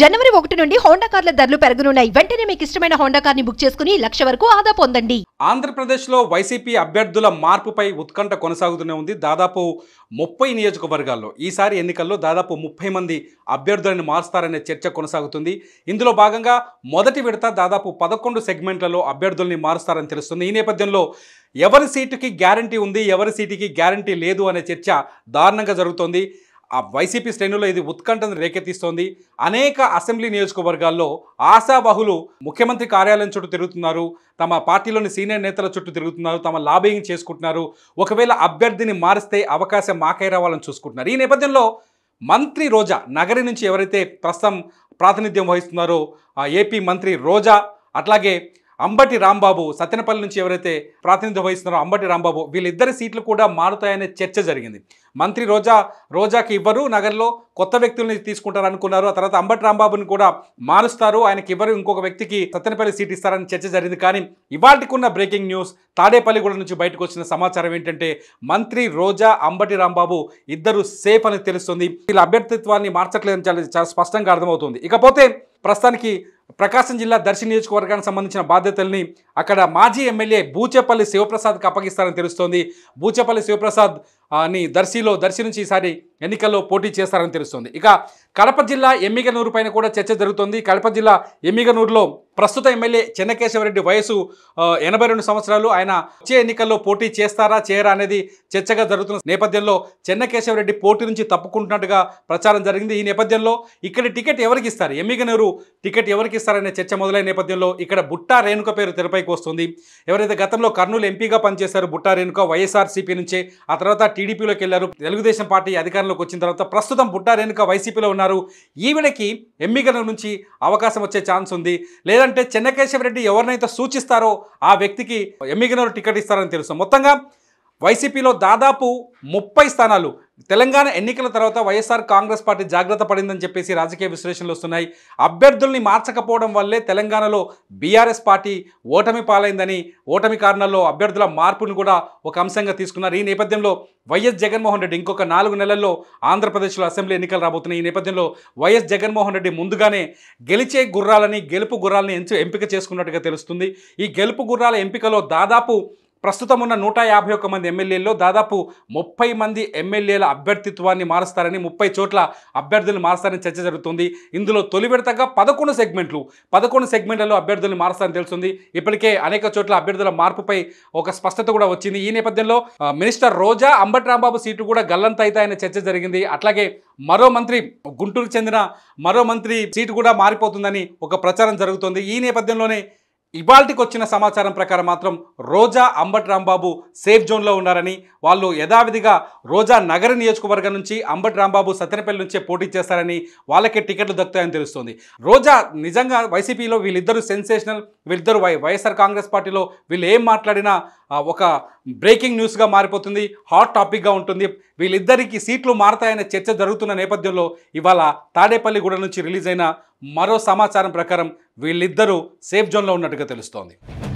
జనవరి ఒకటి నుండి హోండా కార్ల ధరలు పెరగనున్నాయి వెంటనే మీకు ఇష్టమైన హోండా కార్ ని బుక్ చేసుకుని లక్ష వరకు ఆదా పొందండి ఆంధ్రప్రదేశ్ లో వైసీపీ అభ్యర్థుల మార్పుపై ఉత్కంఠ కొనసాగుతూనే ఉంది దాదాపు ముప్పై నియోజకవర్గాల్లో ఈసారి ఎన్నికల్లో దాదాపు ముప్పై మంది అభ్యర్థులను మారుస్తారనే చర్చ కొనసాగుతుంది ఇందులో భాగంగా మొదటి విడత దాదాపు పదకొండు సెగ్మెంట్లలో అభ్యర్థుల్ని మారుస్తారని తెలుస్తుంది ఈ నేపథ్యంలో ఎవరి సీటుకి గ్యారంటీ ఉంది ఎవరి సీటుకి గ్యారంటీ లేదు అనే చర్చ దారుణంగా జరుగుతోంది ఆ వైసీపీ శ్రేణుల్లో ఇది ఉత్కంఠను రేకెత్తిస్తోంది అనేక అసెంబ్లీ నియోజకవర్గాల్లో ఆశాబాహులు ముఖ్యమంత్రి కార్యాలయం చుట్టూ తిరుగుతున్నారు తమ పార్టీలోని సీనియర్ నేతల చుట్టూ తిరుగుతున్నారు తమ లాబింగ్ చేసుకుంటున్నారు ఒకవేళ అభ్యర్థిని మారిస్తే అవకాశం మాకై రావాలని చూసుకుంటున్నారు ఈ నేపథ్యంలో మంత్రి రోజా నగరి నుంచి ఎవరైతే ప్రస్తుతం ప్రాతినిధ్యం వహిస్తున్నారో ఏపీ మంత్రి రోజా అట్లాగే అంబటి రాంబాబు సత్యనపల్లి నుంచి ఎవరైతే ప్రాతినిధ్యం వహిస్తున్నారో అంబటి రాంబాబు వీళ్ళిద్దరి సీట్లు కూడా మారుతాయనే చర్చ జరిగింది మంత్రి రోజా రోజాకి ఇవ్వరు నగర్లో కొత్త వ్యక్తుల్ని తీసుకుంటారు అనుకున్నారు ఆ తర్వాత అంబటి రాంబాబుని కూడా మారుస్తారు ఆయనకి ఇవ్వరు ఇంకొక వ్యక్తికి సత్యనపల్లి సీట్ ఇస్తారని చర్చ జరిగింది కానీ ఇవాటికున్న బ్రేకింగ్ న్యూస్ తాడేపల్లిగూడ నుంచి బయటకు వచ్చిన సమాచారం ఏంటంటే మంత్రి రోజా అంబటి రాంబాబు ఇద్దరు సేఫ్ అని తెలుస్తుంది వీళ్ళ అభ్యర్థిత్వాన్ని మార్చట్లేదని చాలా స్పష్టంగా అర్థమవుతుంది ఇకపోతే ప్రస్తుతానికి ప్రకాశం జిల్లా దర్శి నియోజకవర్గానికి సంబంధించిన బాధ్యతల్ని అక్కడ మాజీ ఎమ్మెల్యే బూచేపల్లి శివప్రసాద్కి అప్పగిస్తారని తెలుస్తోంది బూచేపల్లి శివప్రసాద్ ని దర్శిలో దర్శి నుంచి ఈసారి ఎన్నికల్లో పోటీ చేస్తారని తెలుస్తుంది ఇక కడప జిల్లా ఎమ్మిగనూరు పైన కూడా చర్చ జరుగుతుంది కడప జిల్లా ఎమ్మిగనూరులో ప్రస్తుత ఎమ్మెల్యే చెన్నకేశవరెడ్డి వయసు ఎనభై రెండు సంవత్సరాలు ఆయన వచ్చే ఎన్నికల్లో పోటీ చేస్తారా చేయరా అనేది చర్చగా జరుగుతున్న నేపథ్యంలో చెన్నకేశవరెడ్డి పోటీ నుంచి తప్పుకుంటున్నట్టుగా ప్రచారం జరిగింది ఈ నేపథ్యంలో ఇక్కడ టికెట్ ఎవరికి ఇస్తారు ఎమ్మిగనూరు టికెట్ ఎవరికి ఇస్తారనే చర్చ మొదలైన నేపథ్యంలో ఇక్కడ బుట్టా రేణుక పేరు తెరపైకి వస్తుంది ఎవరైతే గతంలో కర్నూలు ఎంపీగా పనిచేశారు బుట్టా రేణుక వైఎస్ఆర్సీపీ నుంచే ఆ తర్వాత టీడీపీలోకి వెళ్ళారు తెలుగుదేశం పార్టీ అధికారంలోకి వచ్చిన తర్వాత ప్రస్తుతం బుట్టా రేణుక వైసీపీలో ఉన్నారు ఈవిడకి ఎమ్మికల నుంచి అవకాశం వచ్చే ఛాన్స్ ఉంది లేదంటే చెన్నకేశవరెడ్డి ఎవరినైతే సూచిస్తారో ఆ వ్యక్తికి ఎమ్మికనూరు టికెట్ ఇస్తారని తెలుసు మొత్తంగా వైసీపీలో దాదాపు ముప్పై స్థానాలు తెలంగాణ ఎన్నికల తర్వాత వైఎస్ఆర్ కాంగ్రెస్ పార్టీ జాగ్రత్త పడిందని చెప్పేసి రాజకీయ విశ్లేషణలు వస్తున్నాయి అభ్యర్థుల్ని మార్చకపోవడం వల్లే తెలంగాణలో బీఆర్ఎస్ పార్టీ ఓటమి పాలైందని ఓటమి కారణాల్లో అభ్యర్థుల మార్పును కూడా ఒక అంశంగా తీసుకున్నారు ఈ నేపథ్యంలో వైఎస్ జగన్మోహన్ రెడ్డి ఇంకొక నాలుగు నెలల్లో ఆంధ్రప్రదేశ్లో అసెంబ్లీ ఎన్నికలు రాబోతున్నాయి ఈ నేపథ్యంలో వైఎస్ జగన్మోహన్ రెడ్డి ముందుగానే గెలిచే గుర్రాలని గెలుపు గుర్రాలని ఎంచు ఎంపిక చేసుకున్నట్టుగా తెలుస్తుంది ఈ గెలుపు గుర్రాల ఎంపికలో దాదాపు ప్రస్తుతం ఉన్న నూట యాభై ఒక్క మంది ఎమ్మెల్యేల్లో దాదాపు ముప్పై మంది ఎమ్మెల్యేల అభ్యర్థిత్వాన్ని మారుస్తారని ముప్పై చోట్ల అభ్యర్థులు మారుస్తారని చర్చ జరుగుతుంది ఇందులో తొలి విడతగా పదకొండు సెగ్మెంట్లు పదకొండు సెగ్మెంట్లలో అభ్యర్థులను మారుస్తారని తెలుస్తుంది ఇప్పటికే అనేక చోట్ల అభ్యర్థుల మార్పుపై ఒక స్పష్టత కూడా వచ్చింది ఈ నేపథ్యంలో మినిస్టర్ రోజా అంబటి రాంబాబు సీటు కూడా గల్లంతైతాయనే చర్చ జరిగింది అట్లాగే మరో మంత్రి గుంటూరుకు చెందిన మరో మంత్రి సీటు కూడా మారిపోతుందని ఒక ప్రచారం జరుగుతుంది ఈ నేపథ్యంలోనే ఇవాల్టికి వచ్చిన సమాచారం ప్రకారం మాత్రం రోజా అంబటి రాంబాబు సేఫ్ జోన్లో ఉన్నారని వాళ్ళు యథావిధిగా రోజా నగర నియోజకవర్గం నుంచి అంబటి రాంబాబు సత్యనపల్లి నుంచే పోటీ చేస్తారని వాళ్ళకే టికెట్లు దక్కుతాయని తెలుస్తుంది రోజా నిజంగా వైసీపీలో వీళ్ళిద్దరూ సెన్సేషనల్ వీళ్ళిద్దరు వైఎస్ఆర్ కాంగ్రెస్ పార్టీలో వీళ్ళు ఏం మాట్లాడినా ఒక బ్రేకింగ్ న్యూస్గా మారిపోతుంది హాట్ టాపిక్గా ఉంటుంది వీళ్ళిద్దరికీ సీట్లు మారతాయనే చర్చ జరుగుతున్న నేపథ్యంలో ఇవాళ తాడేపల్లిగూడ నుంచి రిలీజ్ అయిన మరో సమాచారం ప్రకారం వీళ్ళిద్దరూ సేఫ్ జోన్లో ఉన్నట్టుగా తెలుస్తోంది